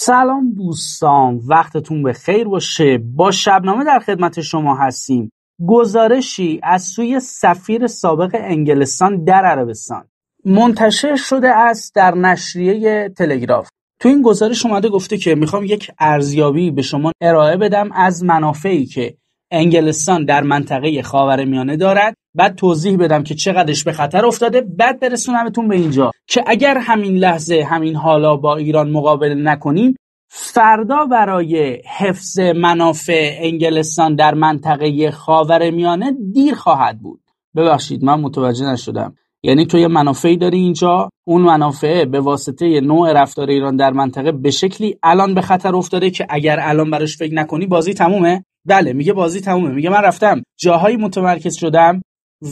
سلام دوستان وقتتون به خیر باشه با شبنامه در خدمت شما هستیم گزارشی از سوی سفیر سابق انگلستان در عربستان منتشر شده است در نشریه تلگراف تو این گزارش اومده گفته که میخوام یک ارزیابی به شما ارائه بدم از منافعی که انگلستان در منطقه خاورمیانه دارد بعد توضیح بدم که چقدرش به خطر افتاده بعد برسونمتون به اینجا که اگر همین لحظه همین حالا با ایران مقابله نکنیم فردا برای حفظ منافع انگلستان در منطقه خاور میانه دیر خواهد بود ببخشید من متوجه نشدم یعنی تو یه منافعی داری اینجا اون منافع به واسطه نوع رفتار ایران در منطقه به شکلی الان به خطر افتاده که اگر الان براش فکر نکنی بازی تمومه بله میگه بازی تمومه میگه من رفتم جاهایی متمرکز شدم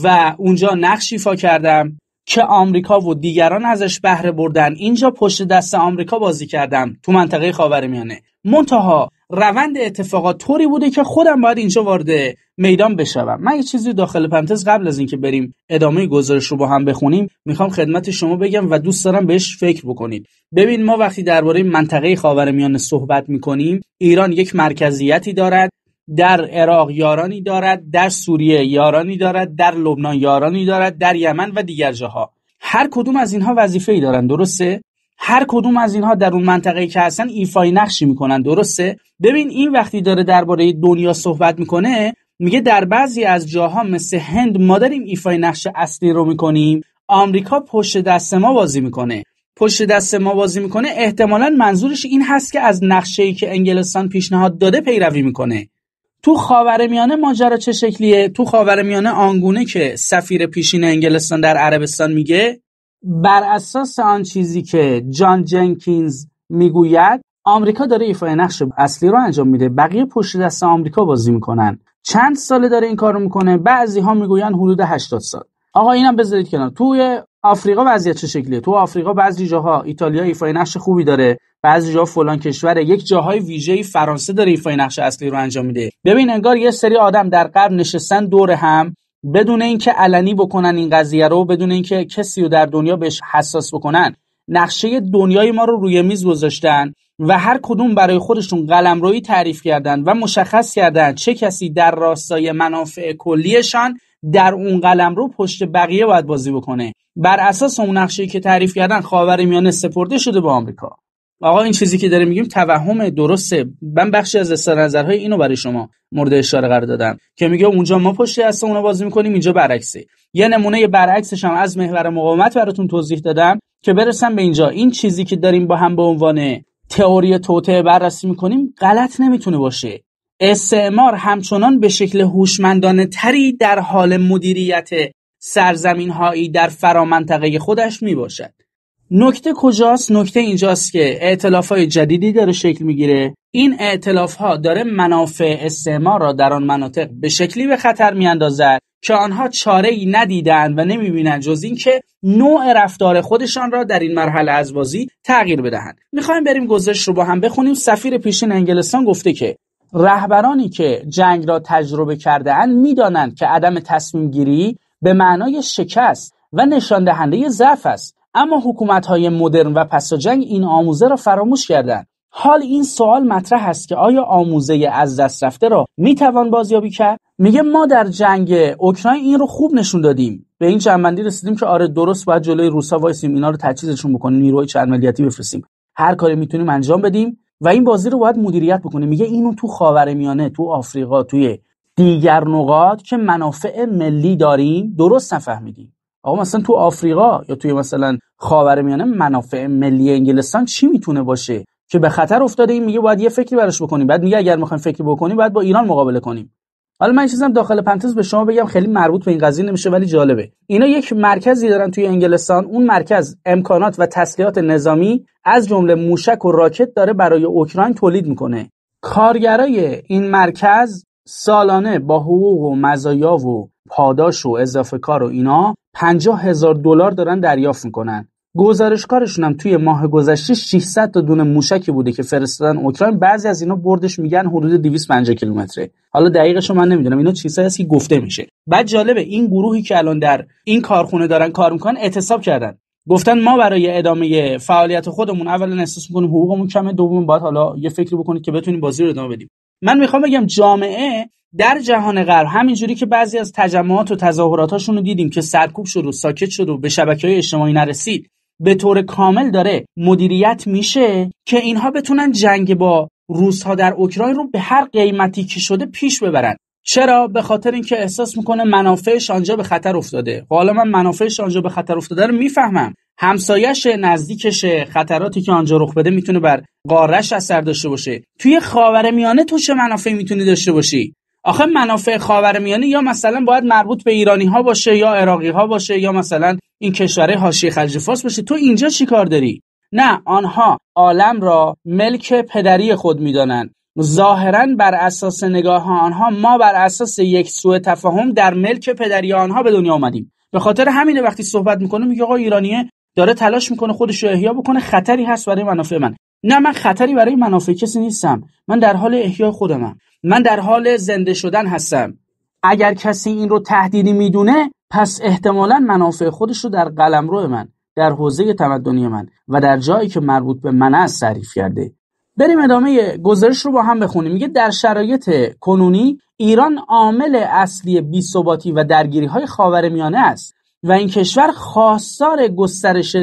و اونجا نقش ایفا کردم که آمریکا و دیگران ازش بهره بردن اینجا پشت دست آمریکا بازی کردم تو منطقه خاورمیانه منتها روند اتفاقات طوری بوده که خودم باید اینجا وارد میدان بشوم من یه چیزی داخل پنتز قبل از اینکه بریم ادامه گزارش رو با هم بخونیم میخوام خدمت شما بگم و دوست دارم بهش فکر بکنید ببین ما وقتی درباره منطقه میانه صحبت میکنیم ایران یک مرکزیتی دارد در عراق یارانی دارد در سوریه یارانی دارد در لبنان یارانی دارد در یمن و دیگر جاها هر کدوم از اینها وظیفه ای دارن درسته هر کدوم از اینها در اون منطقه که هستن ایفای نقشی میکنن درسته ببین این وقتی داره درباره دنیا صحبت میکنه میگه در بعضی از جاها مثل هند ما داریم ایفای نقش اصلی رو میکنیم آمریکا پشت دست ما بازی میکنه پشت دست ما بازی میکنه احتمالا منظورش این هست که از نقشه ای که انگلستان پیشنهاد داده پیروی میکنه تو خاورمیانه ماجرا چه شکلیه تو خاورمیانه آنگونه که سفیر پیشین انگلستان در عربستان میگه بر اساس آن چیزی که جان جنکینز میگوید آمریکا داره ایفای نقش اصلی رو انجام میده بقیه پشت دست آمریکا بازی میکنن چند ساله داره این کارو میکنه بعضی ها میگوین حدود 80 سال آقا اینم بذارید کنار توی آفریقا وضعیت چه شکلیه تو آفریقا بعضی جاها ایتالیا ایفای نقش خوبی داره بعضی جاها فلان کشور یک جاهای ویژه فرانسه داره ایفای نقش اصلی رو انجام میده ببین انگار یه سری آدم در قبل نشستن دور هم بدون اینکه علنی بکنن این قضیه رو بدون اینکه کسی رو در دنیا بهش حساس بکنن نقشه دنیای ما رو روی میز گذاشتن و هر کدوم برای خودشون قلمرویی تعریف کردن و مشخص کردن چه کسی در راستای منافع کلیشان در اون قلم رو پشت بقیه باید بازی بکنه بر اساس اون نقشه که تعریف کردن میانه سپرده شده به آمریکا آقا این چیزی که داریم میگیم توهم درسته من بخشی از استر نظرهای اینو برای شما مورد اشاره قرار دادم که میگه اونجا ما پشت هست اونو بازی میکنیم اینجا برعکسه یه نمونه برعکسش هم از محور مقاومت براتون توضیح دادم که برسم به اینجا این چیزی که داریم با هم به عنوان تئوری توته بررسی میکنیم غلط نمیتونه باشه استعمار همچنان به شکل تری در حال مدیریت هایی در فرامنطقه خودش می باشد. نکته کجاست؟ نکته اینجاست که اعتلاف های جدیدی داره شکل میگیره این اعتلاف ها داره منافع استعمار را در آن مناطق به شکلی به خطر میاندازد که آنها چاره ای ندیدند و نمیبینند جز اینکه نوع رفتار خودشان را در این مرحله از بازی تغییر بدهند میخوایم بریم گزارش رو با هم بخونیم سفیر پیشین انگلستان گفته که رهبرانی که جنگ را تجربه کرده اند میدانند که عدم تصمیم گیری به معنای شکست و نشان دهنده ضعف است اما حکومت های مدرن و پس جنگ این آموزه را فراموش کردند حال این سوال مطرح است که آیا آموزه از دست رفته را توان بازیابی کرد میگه ما در جنگ اوکراین این رو خوب نشون دادیم به این جنبندی رسیدیم که آره درست باید جلوی روسا وایسیم اینا رو تجهیزشون بکنیم نیروی چند ملیتی بفرستیم هر کاری میتونیم انجام بدیم و این بازی رو باید مدیریت بکنه میگه اینو تو خاورمیانه تو آفریقا توی دیگر نقاط که منافع ملی داریم درست نفهمیدیم آقا مثلا تو آفریقا یا توی مثلا خاورمیانه منافع ملی انگلستان چی میتونه باشه که به خطر افتاده این میگه باید یه فکری براش بکنیم بعد میگه اگر میخوایم فکری بکنیم باید با ایران مقابله کنیم حالا من چیزم داخل پنتز به شما بگم خیلی مربوط به این قضیه نمیشه ولی جالبه اینا یک مرکزی دارن توی انگلستان اون مرکز امکانات و تسلیحات نظامی از جمله موشک و راکت داره برای اوکراین تولید میکنه کارگرای این مرکز سالانه با حقوق و مزایا و پاداش و اضافه کار و اینا 50 هزار دلار دارن دریافت میکنن گزارشکارشون هم توی ماه گذشته 600 تا دونه موشکی بوده که فرستادن اوکراین بعضی از اینا بردش میگن حدود 250 کیلومتره حالا دقیقش من نمیدونم اینا چیزایی هست که گفته میشه بعد جالبه این گروهی که الان در این کارخونه دارن کار میکنن اعتصاب کردن گفتن ما برای ادامه فعالیت خودمون اولا احساس میکنیم حقوقمون کمه دوم باید حالا یه فکری بکنید که بتونیم بازی رو ادامه بدیم من میخوام بگم جامعه در جهان غرب همینجوری که بعضی از تجمعات و تظاهراتاشون رو دیدیم که سرکوب شد ساکت شد و به شبکه های اجتماعی نرسید به طور کامل داره مدیریت میشه که اینها بتونن جنگ با ها در اوکراین رو به هر قیمتی که شده پیش ببرن چرا به خاطر اینکه احساس میکنه منافعش آنجا به خطر افتاده خب، حالا من منافعش آنجا به خطر افتاده رو میفهمم همسایش نزدیکشه خطراتی که آنجا رخ بده میتونه بر قارش اثر داشته باشه توی خاور میانه تو چه منافعی میتونی داشته باشی آخه منافع خاورمیانه یا مثلا باید مربوط به ایرانی ها باشه یا عراقی ها باشه یا مثلا این کشورهای حاشیه خلیج فارس باشه تو اینجا چیکار داری نه آنها عالم را ملک پدری خود میدانند ظاهرا بر اساس نگاه آنها ما بر اساس یک سوء تفاهم در ملک پدری آنها به دنیا آمدیم به خاطر همینه وقتی صحبت میکنه میگه آقا ایرانیه داره تلاش میکنه خودش رو احیا بکنه خطری هست برای منافع من نه من خطری برای منافع کسی نیستم من در حال احیای خودمم من در حال زنده شدن هستم اگر کسی این رو تهدیدی میدونه پس احتمالا منافع خودش رو در رو من در حوزه تمدنی من و در جایی که مربوط به من است تعریف کرده بریم ادامه گزارش رو با هم بخونیم میگه در شرایط کنونی ایران عامل اصلی بیثباتی و درگیری های خاورمیانه است و این کشور خواستار گسترش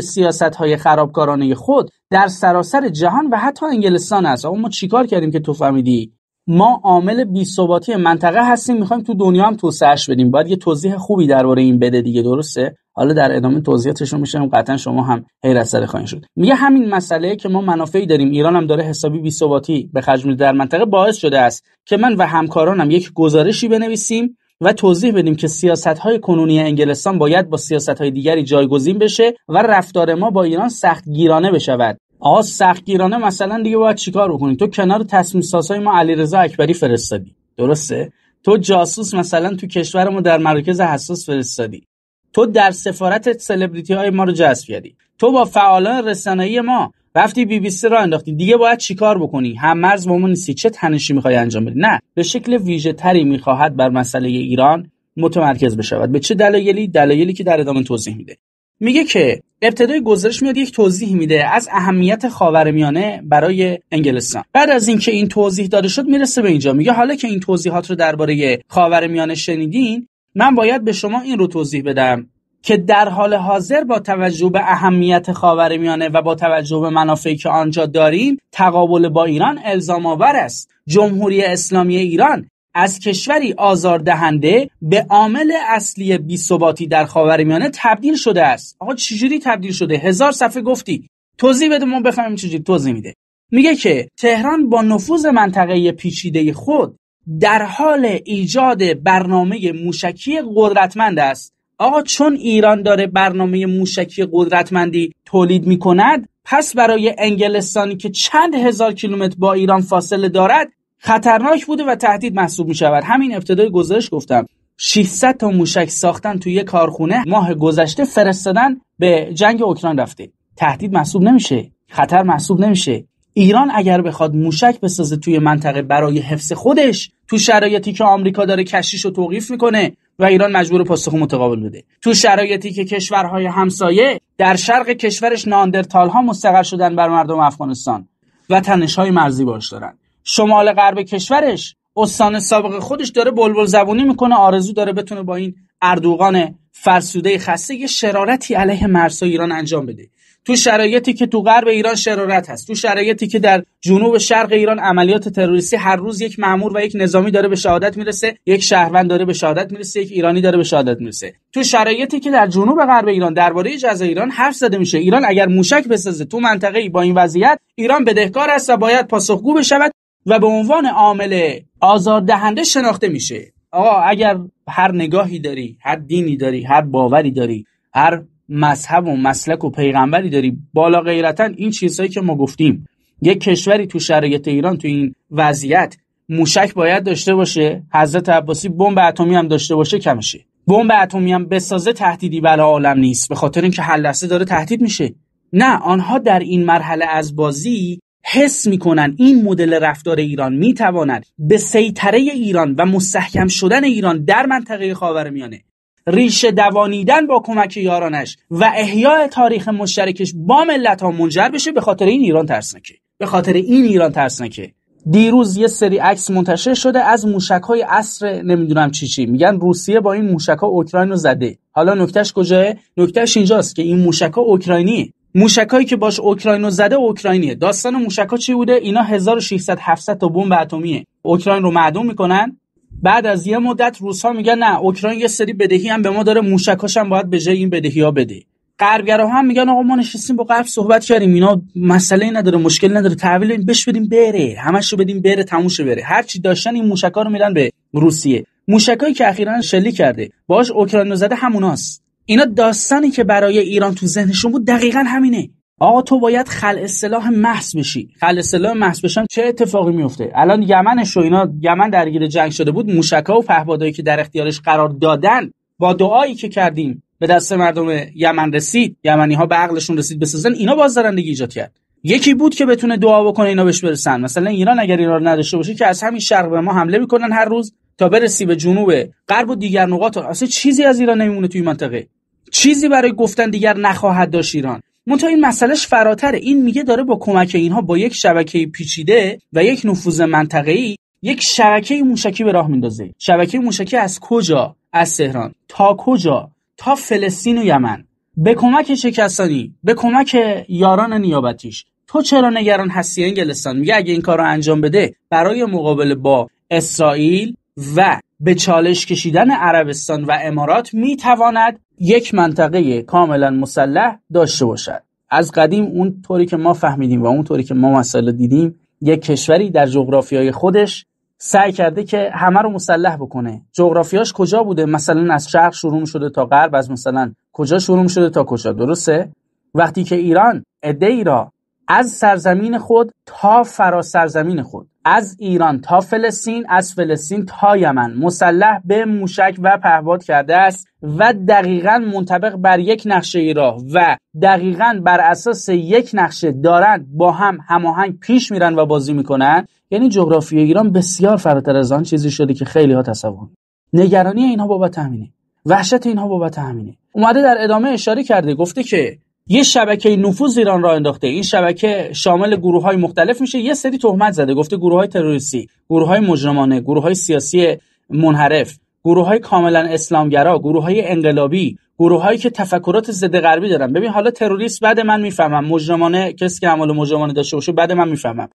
های خرابکارانه خود در سراسر جهان و حتی انگلستان است اما ما چیکار کردیم که تو فهمیدی ما عامل ثباتی منطقه هستیم میخوایم تو دنیا هم توسعهش بدیم باید یه توضیح خوبی درباره این بده دیگه درسته حالا در ادامه توضیحاتشون رو میشم قطعا شما هم حیرت سر خواهید شد میگه همین مسئله که ما منافعی داریم ایران هم داره حسابی ثباتی به خرج در منطقه باعث شده است که من و همکارانم یک گزارشی بنویسیم و توضیح بدیم که سیاست های کنونی انگلستان باید با سیاست های دیگری جایگزین بشه و رفتار ما با ایران سخت گیرانه بشود آقا سخت گیرانه مثلا دیگه باید چیکار بکنیم تو کنار تصمیم سازهای ما علیرضا اکبری فرستادی درسته تو جاسوس مثلا تو کشور ما در مراکز حساس فرستادی تو در سفارت سلبریتی های ما رو جذب کردی تو با فعالان رسانه‌ای ما رفتی بی بی سی را انداختی دیگه باید چیکار بکنی هم مرز با چه تنشی میخوای انجام بدی نه به شکل ویژه تری میخواهد بر مسئله ایران متمرکز بشود به چه دلایلی دلایلی که در ادامه توضیح میده میگه که ابتدای گزارش میاد یک توضیح میده از اهمیت خاورمیانه برای انگلستان بعد از اینکه این توضیح داده شد میرسه به اینجا میگه حالا که این توضیحات رو درباره خاورمیانه شنیدین من باید به شما این رو توضیح بدم که در حال حاضر با توجه به اهمیت خاورمیانه و با توجه به منافعی که آنجا داریم تقابل با ایران الزام آور است جمهوری اسلامی ایران از کشوری آزاردهنده به عامل اصلی بیثباتی در خاورمیانه تبدیل شده است آقا چجوری تبدیل شده هزار صفحه گفتی توضیح بده ما بفهمیم چجوری توضیح میده میگه که تهران با نفوذ منطقه پیچیده خود در حال ایجاد برنامه موشکی قدرتمند است آقا چون ایران داره برنامه موشکی قدرتمندی تولید می کند پس برای انگلستانی که چند هزار کیلومتر با ایران فاصله دارد خطرناک بوده و تهدید محسوب می شود همین ابتدای گزارش گفتم 600 تا موشک ساختن توی کارخونه ماه گذشته فرستادن به جنگ اوکراین رفته تهدید محسوب نمیشه خطر محسوب نمیشه ایران اگر بخواد موشک بسازه توی منطقه برای حفظ خودش تو شرایطی که آمریکا داره کشیش رو توقیف میکنه و ایران مجبور پاسخ متقابل بده تو شرایطی که کشورهای همسایه در شرق کشورش ناندرتال ها مستقر شدن بر مردم افغانستان و تنش های مرزی باش دارن شمال غرب کشورش استان سابق خودش داره بلبل زبونی میکنه آرزو داره بتونه با این اردوغان فرسوده خسته یه شرارتی علیه مرزهای ایران انجام بده تو شرایطی که تو غرب ایران شرارت هست تو شرایطی که در جنوب شرق ایران عملیات تروریستی هر روز یک مامور و یک نظامی داره به شهادت میرسه یک شهروند داره به شهادت میرسه یک ایرانی داره به شهادت میرسه تو شرایطی که در جنوب غرب ایران درباره جزایر ایران حرف زده میشه ایران اگر موشک بسازه تو منطقه با این وضعیت ایران بدهکار است و باید پاسخگو بشود و به عنوان عامل آزاردهنده شناخته میشه آقا اگر هر نگاهی داری هر دینی داری هر باوری داری هر مذهب و مسلک و پیغمبری داری بالا غیرتا این چیزهایی که ما گفتیم یک کشوری تو شرایط ایران تو این وضعیت موشک باید داشته باشه حضرت عباسی بمب اتمی هم داشته باشه کمشه بمب اتمی هم بسازه تهدیدی بلا عالم نیست به خاطر اینکه هر لحظه داره تهدید میشه نه آنها در این مرحله از بازی حس میکنن این مدل رفتار ایران میتواند به سیطره ایران و مستحکم شدن ایران در منطقه خاورمیانه ریشه دوانیدن با کمک یارانش و احیای تاریخ مشترکش با ملت ها منجر بشه به خاطر این ایران ترسناکه به خاطر این ایران ترسناکه دیروز یه سری عکس منتشر شده از موشک های عصر نمیدونم چی چی میگن روسیه با این موشک ها اوکراین رو زده حالا نکتهش کجاه نکتهش اینجاست که این موشک ها اوکراینی موشکایی که باش اوکراین زده اوکراینیه داستان موشکا چی بوده اینا 1600 700 تا بمب اتمیه اوکراین رو معدوم میکنن بعد از یه مدت ها میگن نه اوکراین یه سری بدهی هم به ما داره موشکاش هم باید به جای این بدهی ها بده غربگرا هم میگن آقا ما نشستیم با غرب صحبت کردیم اینا مسئله نداره مشکل نداره تحویل این بش بدیم بره همش بدیم بره تموشه بره هر چی داشتن این موشکا رو میدن به روسیه موشکایی که اخیرا شلی کرده باش اوکراین زده هموناست اینا داستانی که برای ایران تو ذهنشون بود دقیقا همینه آقا تو باید خل اصلاح محض بشی خل اصلاح محض بشن چه اتفاقی میفته الان یمن و اینا یمن درگیر جنگ شده بود موشکا و پهبادایی که در اختیارش قرار دادن با دعایی که کردیم به دست مردم یمن رسید یمنی ها به عقلشون رسید بسازن اینا بازدارندگی ایجاد کرد یکی بود که بتونه دعا بکنه اینا بهش برسن مثلا ایران اگر اینا رو نداشته باشه که از همین شرق به ما حمله میکنن هر روز تا برسی به جنوب غرب و دیگر نقاط اصلا چیزی از ایران نمیمونه توی منطقه چیزی برای گفتن دیگر نخواهد داشت ایران منتها این مسئلهش فراتره این میگه داره با کمک اینها با یک شبکه پیچیده و یک نفوذ منطقه‌ای یک شبکه موشکی به راه میندازه شبکه موشکی از کجا از تهران تا کجا تا فلسطین و یمن به کمک شکستانی به کمک یاران نیابتیش تو چرا نگران هستی انگلستان میگه اگه این کار رو انجام بده برای مقابله با اسرائیل و به چالش کشیدن عربستان و امارات میتواند یک منطقه کاملا مسلح داشته باشد از قدیم اون طوری که ما فهمیدیم و اون طوری که ما مسئله دیدیم یک کشوری در جغرافیای خودش سعی کرده که همه رو مسلح بکنه جغرافیاش کجا بوده مثلا از شرق شروع شده تا غرب از مثلا کجا شروع شده تا کجا درسته وقتی که ایران ادعی را از سرزمین خود تا فرا سرزمین خود از ایران تا فلسطین از فلسطین تا یمن مسلح به موشک و پهباد کرده است و دقیقا منطبق بر یک نقشه راه و دقیقا بر اساس یک نقشه دارند با هم هماهنگ پیش میرن و بازی میکنن یعنی جغرافیای ایران بسیار فراتر از آن چیزی شده که خیلی ها تصور نگرانی اینها بابت همینه وحشت اینها بابت همینه اومده در ادامه اشاره کرده گفته که یه شبکه نفوذ ایران را انداخته این شبکه شامل گروه های مختلف میشه یه سری تهمت زده گفته گروه های تروریستی گروه های مجرمانه گروه های سیاسی منحرف گروه های کاملا اسلامگرا گروه های انقلابی گروه هایی که تفکرات ضد غربی دارن ببین حالا تروریست بعد من میفهمم مجرمانه کسی که اعمال مجرمانه داشته باشه بعد من میفهمم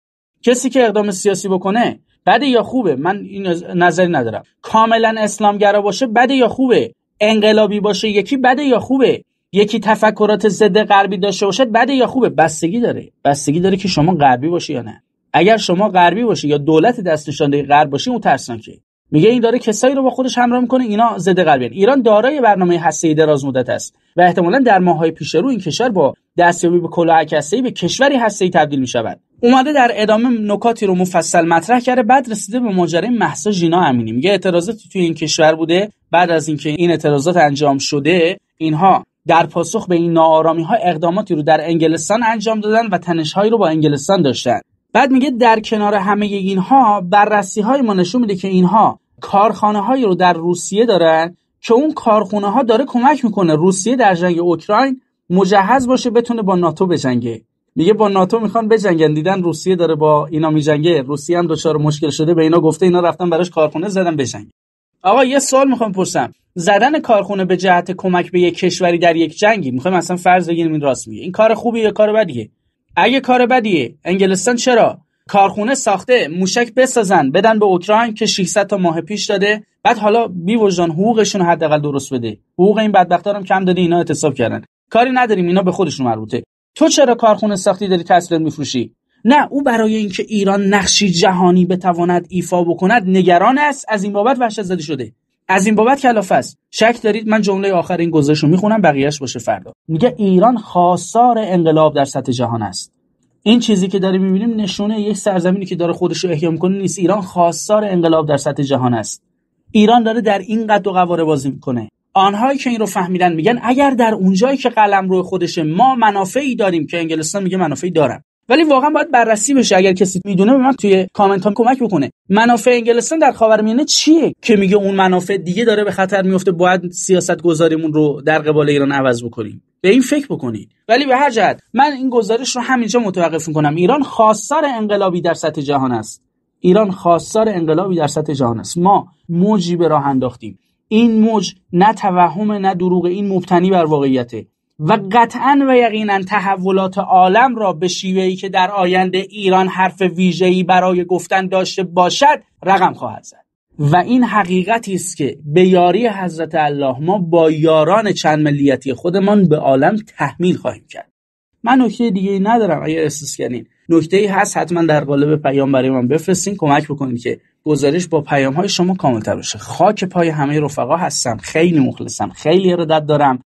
کسی که اقدام سیاسی بکنه بعد یا خوبه من این نظری ندارم کاملا اسلامگرا باشه بده یا خوبه انقلابی باشه یکی بده یا خوبه یکی تفکرات ضد غربی داشته باشد بده یا خوبه بستگی داره بستگی داره که شما غربی باشی یا نه اگر شما غربی باشی یا دولت دست نشانده غرب باشی اون ترسناکه میگه این داره کسایی رو با خودش همراه میکنه اینا ضد غربی هن. ایران دارای برنامه هسته‌ای دراز مدت است و احتمالا در های پیش رو این کشور با دستیابی به هسته ای به کشوری ای تبدیل میشود اومده در ادامه نکاتی رو مفصل مطرح کرده بعد رسیده به ماجرای محسا ژینا امینی میگه اعتراضاتی توی این کشور بوده بعد از اینکه این اعتراضات انجام شده اینها در پاسخ به این نارامی ها اقداماتی رو در انگلستان انجام دادن و هایی رو با انگلستان داشتن بعد میگه در کنار همه اینها بررسی های ما نشون میده که اینها کارخانه هایی رو در روسیه دارن که اون کارخونه ها داره کمک میکنه روسیه در جنگ اوکراین مجهز باشه بتونه با ناتو بجنگه میگه با ناتو میخوان بجنگن دیدن روسیه داره با اینا میجنگه روسیه هم دچار مشکل شده به اینا گفته اینا رفتن براش کارخونه زدن بجنگ آقا یه سوال میخوام پرسم زدن کارخونه به جهت کمک به یک کشوری در یک جنگی میخوایم اصلا فرض بگیریم این راست میگه این کار خوبیه یا کار بدیه اگه کار بدیه انگلستان چرا کارخونه ساخته موشک بسازن بدن به اوکراین که 600 تا ماه پیش داده بعد حالا بی وجدان حقوقشون حداقل درست بده حقوق این بدبختا هم کم داده اینا اعتصاب کردن کاری نداریم اینا به خودشون مربوطه تو چرا کارخونه ساختی داری تسلیت میفروشی نه او برای اینکه ایران نقشی جهانی بتواند ایفا بکند نگران است از این بابت وحشت زده شده از این بابت کلافه است شک دارید من جمله آخر این گزارش رو میخونم بقیهش باشه فردا میگه ایران خاصار انقلاب در سطح جهان است این چیزی که داریم میبینیم نشونه یک سرزمینی که داره خودش رو احیا میکنه نیست ایران خاصار انقلاب در سطح جهان است ایران داره در این قد و قواره بازی میکنه آنهایی که این رو فهمیدن میگن اگر در اونجایی که قلم روی خودش ما منافعی داریم که انگلستان میگه منافعی دارم ولی واقعا باید بررسی بشه اگر کسی میدونه به من توی کامنت ها کمک بکنه منافع انگلستان در خاورمیانه چیه که میگه اون منافع دیگه داره به خطر میفته باید سیاست گذاریمون رو در قبال ایران عوض بکنیم به این فکر بکنید ولی به هر جهت من این گزارش رو همینجا متوقف میکنم ایران خواستار انقلابی در سطح جهان است ایران خواستار انقلابی در سطح جهان است ما موجی به راه انداختیم این موج نه توهم نه دروغ این مبتنی بر واقعیته و قطعا و یقینا تحولات عالم را به شیوهی که در آینده ایران حرف ویژه‌ای برای گفتن داشته باشد رقم خواهد زد و این حقیقتی است که به یاری حضرت الله ما با یاران چند ملیتی خودمان به عالم تحمیل خواهیم کرد من نکته دیگه ندارم اگر احساس کردین نکته ای هست حتما در قالب پیام برای من بفرستین کمک بکنید که گزارش با پیام های شما تر بشه خاک پای همه رفقا هستم خیلی مخلصم خیلی ارادت دارم